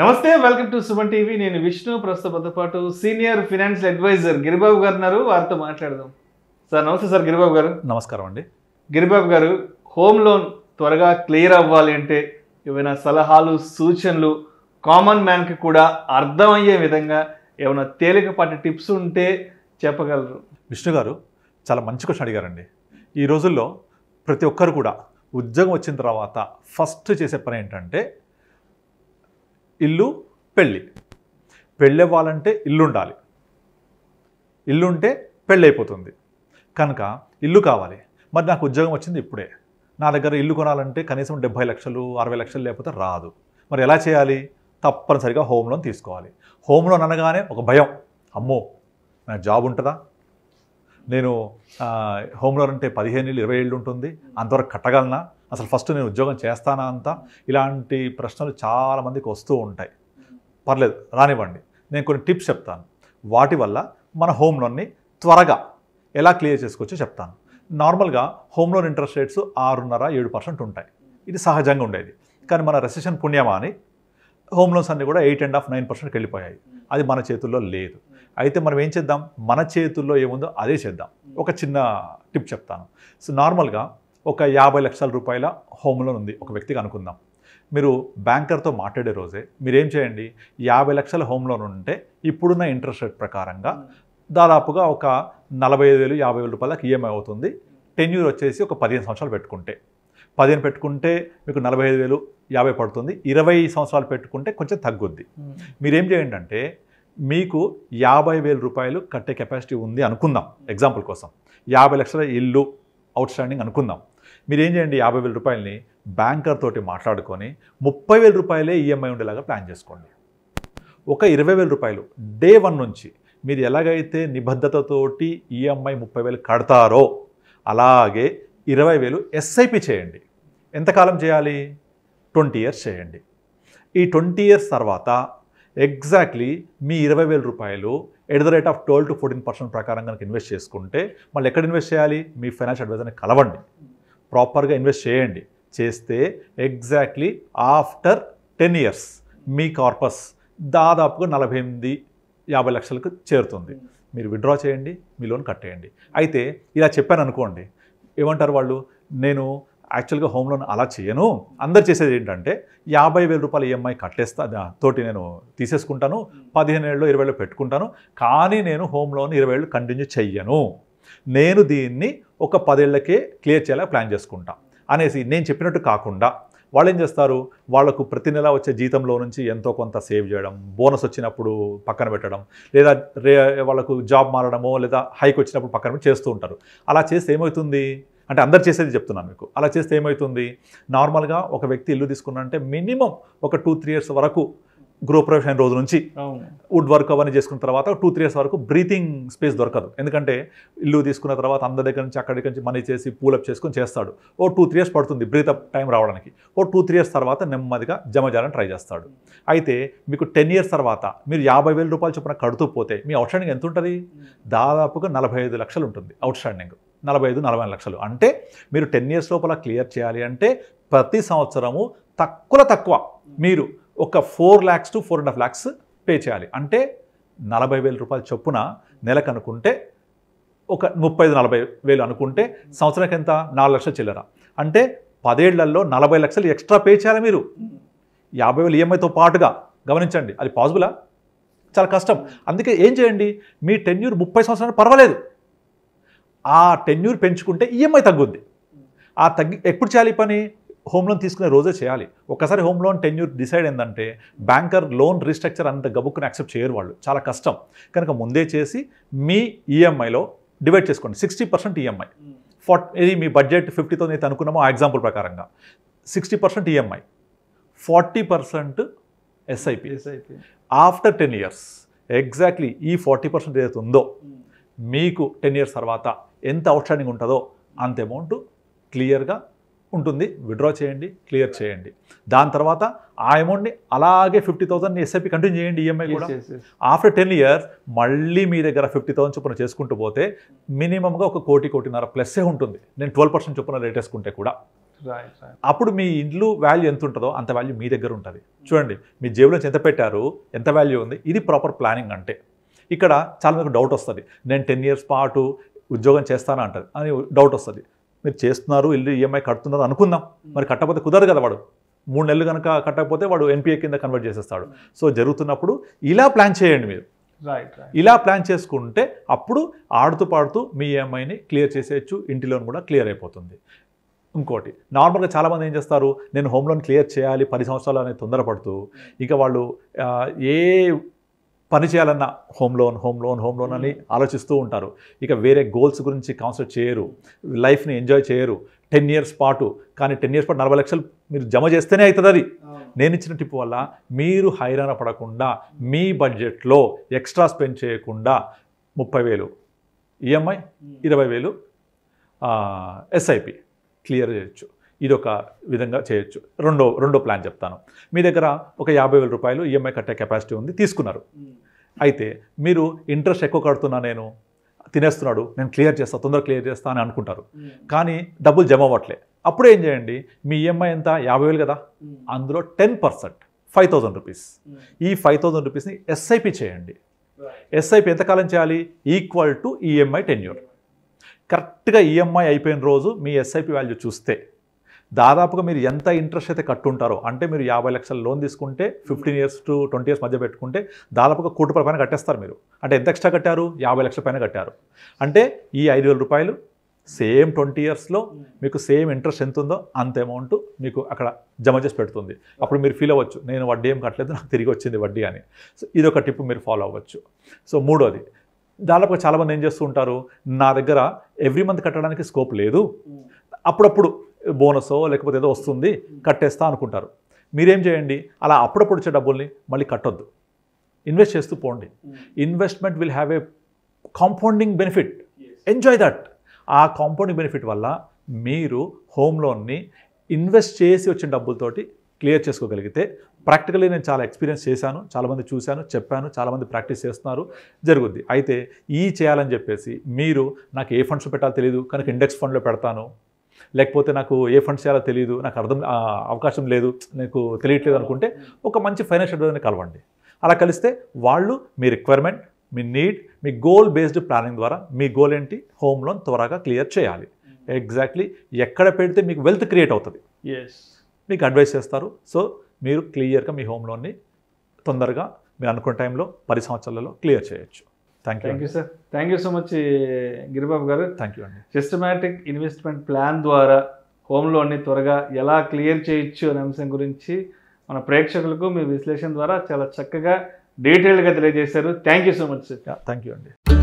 నమస్తే welcome to Suman TV నేను విష్ణు ప్రస్తుత పాటు సీనియర్ ఫినాన్స్ అడ్వైజర్ గిరిబాబు గారు ఉన్నారు వారితో మాట్లాడదాం సార్ నమస్తే సార్ గిరిబాబు గారు నమస్కారం అండి గిరిబాబు గారు హోమ్ లోన్ త్వరగా క్లియర్ అవ్వాలి అంటే ఏమైనా సలహాలు సూచనలు కామన్ మ్యాన్కి కూడా అర్థమయ్యే విధంగా ఏమైనా తేలికపాటి టిప్స్ ఉంటే చెప్పగలరు విష్ణు గారు చాలా మంచి క్వశ్చన్ అడిగారండి ఈ రోజుల్లో ప్రతి ఒక్కరు కూడా ఉద్యోగం వచ్చిన తర్వాత ఫస్ట్ చేసే పని ఏంటంటే ఇల్లు పెళ్ళి పెళ్ళి అవ్వాలంటే ఇల్లుండాలి ఇల్లుంటే పెళ్ళి అయిపోతుంది కనుక ఇల్లు కావాలి మరి నాకు ఉద్యోగం వచ్చింది ఇప్పుడే నా దగ్గర ఇల్లు కొనాలంటే కనీసం డెబ్బై లక్షలు అరవై లక్షలు లేకపోతే రాదు మరి ఎలా చేయాలి తప్పనిసరిగా హోమ్ లోన్ తీసుకోవాలి హోమ్ లోన్ అనగానే ఒక భయం అమ్మో నాకు జాబ్ ఉంటుందా నేను హోమ్ లోన్ అంటే పదిహేను ఏళ్ళు ఇరవై ఏళ్ళు ఉంటుంది అంతవరకు కట్టగలనా అసలు ఫస్ట్ నేను ఉద్యోగం చేస్తానా అంతా ఇలాంటి ప్రశ్నలు చాలామందికి వస్తూ ఉంటాయి పర్లేదు రానివ్వండి నేను కొన్ని టిప్స్ చెప్తాను వాటి వల్ల మన హోమ్ లోన్ని త్వరగా ఎలా క్లియర్ చేసుకోవచ్చో చెప్తాను నార్మల్గా హోమ్ లోన్ ఇంట్రెస్ట్ రేట్స్ ఆరున్నర ఏడు పర్సెంట్ ఉంటాయి ఇది సహజంగా ఉండేది కానీ మన రెసిషన్ పుణ్యమా అని హోమ్ లోన్స్ అన్నీ కూడా ఎయిట్ అండ్ హాఫ్ నైన్ పర్సెంట్కి వెళ్ళిపోయాయి అది మన చేతుల్లో లేదు అయితే మనం ఏం చేద్దాం మన చేతుల్లో ఏముందో అదే చేద్దాం ఒక చిన్న టిప్ చెప్తాను సో నార్మల్గా ఒక యాభై లక్షల రూపాయల హోమ్ లోన్ ఉంది ఒక వ్యక్తికి అనుకుందాం మీరు బ్యాంకర్తో మాట్లాడే రోజే మీరేం చేయండి యాభై లక్షల హోమ్ లోన్ ఉంటే ఇప్పుడున్న ఇంట్రెస్ట్ రేట్ ప్రకారంగా దాదాపుగా ఒక నలభై ఐదు వేలు యాభై వేల రూపాయలకు ఈఎంఐ e అవుతుంది టెన్యూర్ వచ్చేసి ఒక పదిహేను సంవత్సరాలు పెట్టుకుంటే పదిహేను పెట్టుకుంటే మీకు నలభై ఐదు వేలు యాభై పడుతుంది ఇరవై సంవత్సరాలు పెట్టుకుంటే కొంచెం తగ్గుద్ది hmm. మీరేం చేయండి అంటే మీకు యాభై వేల రూపాయలు కట్టే కెపాసిటీ ఉంది అనుకుందాం ఎగ్జాంపుల్ కోసం యాభై లక్షల ఇల్లు అవుట్స్టాండింగ్ అనుకుందాం మీరు ఏం చేయండి యాభై వేల రూపాయలని బ్యాంకర్ తోటి మాట్లాడుకొని ముప్పై వేల రూపాయలే ఈఎంఐ ఉండేలాగా ప్లాన్ చేసుకోండి ఒక ఇరవై వేల రూపాయలు డే వన్ నుంచి మీరు ఎలాగైతే నిబద్ధతతోటి ఈఎంఐ ముప్పై వేలు కడతారో అలాగే ఇరవై వేలు ఎస్ఐపి చేయండి ఎంతకాలం చేయాలి ట్వంటీ ఇయర్స్ చేయండి ఈ ట్వంటీ ఇయర్స్ తర్వాత ఎగ్జాక్ట్లీ మీ ఇరవై వేల రూపాయలు at the rate of twelve to fourteen percent ప్రకారం కనుక ఇన్వెస్ట్ చేసుకుంటే మళ్ళీ ఎక్కడ ఇన్వెస్ట్ చేయాలి మీ ఫైనాన్షియల్ అడ్వైజర్ని కలవండి ప్రాపర్గా ఇన్వెస్ట్ చేయండి చేస్తే ఎగ్జాక్ట్లీ ఆఫ్టర్ టెన్ ఇయర్స్ మీ కార్పస్ దాదాపుగా నలభై ఎనిమిది యాభై లక్షలకు చేరుతుంది మీరు విడ్రా చేయండి మీ లోన్ కట్టేయండి అయితే ఇలా చెప్పాను అనుకోండి ఏమంటారు వాళ్ళు నేను యాక్చువల్గా హోమ్ లోన్ అలా చేయను అందరు చేసేది ఏంటంటే యాభై వేల రూపాయల ఈఎంఐ e కట్టేస్తా తోటి నేను తీసేసుకుంటాను పదిహేను ఏళ్ళు ఇరవై ఏళ్ళు పెట్టుకుంటాను కానీ నేను హోమ్ లోన్ ఇరవై ఏళ్ళు కంటిన్యూ చెయ్యను నేను దీన్ని ఒక పదేళ్లకే క్లియర్ చేయాలని ప్లాన్ చేసుకుంటా అనేసి నేను చెప్పినట్టు కాకుండా వాళ్ళు ఏం చేస్తారు వాళ్ళకు ప్రతి నెల వచ్చే జీతంలో నుంచి ఎంతో కొంత సేవ్ చేయడం బోనస్ వచ్చినప్పుడు పక్కన పెట్టడం లేదా రే వాళ్ళకు జాబ్ మారడమో లేదా హైక్ వచ్చినప్పుడు పక్కన పెట్టి చేస్తూ ఉంటారు అలా చేస్తే ఏమవుతుంది అంటే అందరు చేసేది చెప్తున్నాను మీకు అలా చేస్తే ఏమవుతుంది నార్మల్గా ఒక వ్యక్తి ఇల్లు తీసుకున్నంటే మినిమం ఒక టూ త్రీ ఇయర్స్ వరకు ప్రవేశం అయిన రోజు నుంచి వుడ్ వర్క్ అవన్నీ చేసుకున్న తర్వాత టూ త్రీ ఇయర్స్ వరకు బ్రీతింగ్ స్పేస్ దొరకదు ఎందుకంటే ఇల్లు తీసుకున్న తర్వాత అందరి దగ్గర నుంచి అక్కడి నుంచి మనీ చేసి పూలప్ చేసుకుని చేస్తాడు ఓ టూ త్రీ ఇయర్స్ పడుతుంది బ్రీతప్ టైం రావడానికి ఓ టూ త్రీ ఇయర్స్ తర్వాత నెమ్మదిగా జమ చేయాలని ట్రై చేస్తాడు అయితే మీకు టెన్ ఇయర్స్ తర్వాత మీరు యాభై వేల రూపాయలు చొప్పున కడుతూ పోతే మీ అవుట్ స్టాండింగ్ ఎంత ఉంటుంది దాదాపుగా నలభై ఐదు లక్షలు ఉంటుంది స్టాండింగ్ నలభై ఐదు నలభై లక్షలు అంటే మీరు టెన్ ఇయర్స్ లోపల క్లియర్ చేయాలి అంటే ప్రతి సంవత్సరము తక్కువ తక్కువ మీరు ఒక four lakhs to four and half lakhs pay చేయాలి అంటే నలభై వేల రూపాయలు చొప్పున నెలకు అనుకుంటే ఒక ముప్పై ఐదు నలభై వేలు అనుకుంటే సంవత్సరానికి ఎంత నాలుగు లక్షల చిల్లర అంటే పదేళ్లలో నలభై లక్షలు ఎక్స్ట్రా పే చేయాలి మీరు యాభై వేలు ఈఎంఐతో పాటుగా గమనించండి అది పాసిబులా చాలా కష్టం అందుకే ఏం చేయండి మీ టెన్యూర్ ముప్పై సంవత్సరాలు పర్వాలేదు ఆ టెన్యూర్ పెంచుకుంటే ఈఎంఐ తగ్గుద్ది ఆ తగ్గి ఎప్పుడు చేయాలి పని హోమ్ లోన్ తీసుకునే రోజే చేయాలి ఒకసారి హోమ్ లోన్ టెన్యూర్ డిసైడ్ ఏంటంటే బ్యాంకర్ లోన్ రీస్ట్రక్చర్ అంత గబుక్కుని యాక్సెప్ట్ చేయరు వాళ్ళు చాలా కష్టం కనుక ముందే చేసి మీ ఈఎంఐలో e డివైడ్ చేసుకోండి sixty percent EMI e forty మీ బడ్జెట్ ఫిఫ్టీతో అయితే అనుకున్నామో ఆ ఎగ్జాంపుల్ ప్రకారంగా sixty percent EMI e forty percent SIP SIP after ten years exactly ఈ ఫార్టీ పర్సెంట్ ఏదైతే ఉందో hmm. మీకు టెన్ ఇయర్స్ తర్వాత ఎంత అవుట్స్టాండింగ్ ఉంటుందో అంత అమౌంట్ క్లియర్గా ఉంటుంది విడ్రా చేయండి క్లియర్ చేయండి దాని తర్వాత ఆ అమౌంట్ని అలాగే ఫిఫ్టీ థౌసండ్ ఎస్ఐపి కంటిన్యూ చేయండి ఈఎంఐ e కూడా ఆఫ్టర్ టెన్ ఇయర్స్ మళ్ళీ మీ దగ్గర ఫిఫ్టీ థౌసండ్ చొప్పున చేసుకుంటూ పోతే మినిమంగా ఒక కోటి కోటిన్నర ప్లస్సే ఉంటుంది నేను ట్వెల్వ్ పర్సెంట్ చొప్పున రేట్ వేసుకుంటే కూడా అప్పుడు మీ ఇండ్లు వాల్యూ ఎంత ఉంటుందో అంత వాల్యూ మీ దగ్గర ఉంటుంది చూడండి మీ జేబులో ఎంత పెట్టారు ఎంత వాల్యూ ఉంది ఇది ప్రాపర్ ప్లానింగ్ అంటే ఇక్కడ చాలా మీకు డౌట్ వస్తుంది నేను టెన్ ఇయర్స్ పాటు ఉద్యోగం చేస్తానా అంటారు అని డౌట్ వస్తుంది మీరు చేస్తున్నారు ఇల్లు ఈఎంఐ e కడుతున్నారు అనుకుందాం మరి కట్టకపోతే కుదరదు కదా వాడు మూడు నెలలు కనుక కట్టకపోతే వాడు ఎన్పిఏ కింద కన్వర్ట్ చేసేస్తాడు సో జరుగుతున్నప్పుడు ఇలా ప్లాన్ చేయండి మీరు ఇలా ప్లాన్ చేసుకుంటే అప్పుడు ఆడుతూ పాడుతూ మీ ఈఎంఐని e క్లియర్ చేసేయచ్చు ఇంటి లోన్ కూడా క్లియర్ అయిపోతుంది ఇంకోటి నార్మల్గా చాలామంది ఏం చేస్తారు నేను హోమ్ లోన్ క్లియర్ చేయాలి పది సంవత్సరాలు అనేది తొందరపడుతూ ఇక వాళ్ళు ఏ పని చేయాలన్న home loan home loan home loan అని ఆలోచిస్తూ ఉంటారు ఇక వేరే గోల్స్ గురించి కాన్సెప్ట్ చేయరు లైఫ్ని ఎంజాయ్ చేయరు టెన్ ఇయర్స్ పాటు కానీ టెన్ ఇయర్స్ పాటు నలభై లక్షలు మీరు జమ చేస్తేనే అవుతుంది అది నేను ఇచ్చిన టిప్ వల్ల మీరు హైరాణ పడకుండా మీ బడ్జెట్లో ఎక్స్ట్రా స్పెండ్ చేయకుండా ముప్పై వేలు ఈఎంఐ ఇరవై వేలు ఎస్ఐపి క్లియర్ చేయొచ్చు ఇదొక విధంగా చేయొచ్చు రెండో రెండో ప్లాన్ చెప్తాను మీ దగ్గర ఒక యాభై వేల రూపాయలు ఈఎంఐ e కట్టే కెపాసిటీ ఉంది తీసుకున్నారు అయితే మీరు ఇంట్రెస్ట్ ఎక్కువ కడుతున్నా నేను తినేస్తున్నాడు నేను క్లియర్ చేస్తా తొందరగా క్లియర్ చేస్తా అని అనుకుంటారు కానీ డబ్బులు జమ అవ్వట్లే అప్పుడు ఏం చేయండి మీ ఈఎంఐ e ఎంత యాభై వేలు కదా అందులో ten percent five thousand rupees ఈ ఫైవ్ థౌజండ్ రూపీస్ని ఎస్ఐపి చేయండి ఎస్ఐపి ఎంతకాలం చేయాలి equal to EMI e tenure కరెక్ట్గా ఈఎంఐ అయిపోయిన రోజు మీ ఎస్ఐపి వాల్యూ చూస్తే దాదాపుగా మీరు ఎంత ఇంట్రెస్ట్ అయితే కట్టుంటారో అంటే మీరు యాభై లక్షల లోన్ తీసుకుంటే fifteen years to twenty years మధ్య పెట్టుకుంటే దాదాపుగా కోటి రూపాయల పైన కట్టేస్తారు మీరు అంటే ఎంత ఎక్స్ట్రా కట్టారు యాభై లక్షల పైన కట్టారు అంటే ఈ ఐదు వేల రూపాయలు సేమ్ ట్వంటీ ఇయర్స్లో మీకు సేమ్ ఇంట్రెస్ట్ ఎంత ఉందో అంత అమౌంట్ మీకు అక్కడ జమ చేసి పెడుతుంది అప్పుడు మీరు ఫీల్ అవ్వచ్చు నేను వడ్డీ ఏం కట్టలేదు నాకు తిరిగి వచ్చింది వడ్డీ అని సో ఇది ఒక టిప్ మీరు ఫాలో అవ్వచ్చు సో మూడోది దాదాపుగా చాలామంది ఏం చేస్తూ ఉంటారు నా దగ్గర ఎవ్రీ మంత్ కట్టడానికి స్కోప్ లేదు అప్పుడప్పుడు బోనసో లేకపోతే ఏదో వస్తుంది కట్టేస్తా అనుకుంటారు మీరేం చేయండి అలా అప్పుడప్పుడు వచ్చే డబ్బుల్ని మళ్ళీ కట్టొద్దు ఇన్వెస్ట్ చేస్తూ పోండి hmm. Investment will have a compounding benefit enjoy that ఆ కాంపౌండింగ్ బెనిఫిట్ వల్ల మీరు హోమ్ లోన్ని ఇన్వెస్ట్ చేసి వచ్చిన డబ్బులతోటి క్లియర్ చేసుకోగలిగితే ప్రాక్టికలీ నేను చాలా ఎక్స్పీరియన్స్ చేశాను చాలామంది చూశాను చెప్పాను చాలామంది ప్రాక్టీస్ చేస్తున్నారు జరుగుద్ది అయితే ఈ చేయాలని చెప్పేసి మీరు నాకు ఏ ఫండ్స్ పెట్టాలో తెలియదు కనుక ఇండెక్స్ ఫండ్లో పెడతాను లేకపోతే నాకు ఏ ఫండ్స్ చేయాలో తెలియదు నాకు అర్థం అవకాశం లేదు నాకు తెలియట్లేదు అనుకుంటే ఒక మంచి ఫైనాన్షియల్ అడ్వైజర్ని కలవండి అలా కలిస్తే వాళ్ళు మీ రిక్వైర్మెంట్ మీ నీడ్ మీ గోల్ బేస్డ్ ప్లానింగ్ ద్వారా మీ గోల్ ఏంటి హోమ్ లోన్ త్వరగా క్లియర్ చేయాలి ఎగ్జాక్ట్లీ ఎక్కడ పెడితే మీకు వెల్త్ క్రియేట్ అవుతుంది మీకు అడ్వైస్ చేస్తారు సో మీరు క్లియర్గా మీ హోమ్ లోన్ని తొందరగా మీరు అనుకున్న టైంలో పది సంవత్సరాలలో క్లియర్ చేయొచ్చు thank you thank you sir thank you so much Giribabu గారు థ్యాంక్ యూ అండి సిస్టమేటిక్ ఇన్వెస్ట్మెంట్ ప్లాన్ ద్వారా హోమ్ లోన్ని త్వరగా ఎలా క్లియర్ చేయొచ్చు అనే అంశం గురించి మన ప్రేక్షకులకు మీ విశ్లేషణ ద్వారా చాలా చక్కగా డీటెయిల్గా తెలియజేశారు thank you so much sir thank you అండి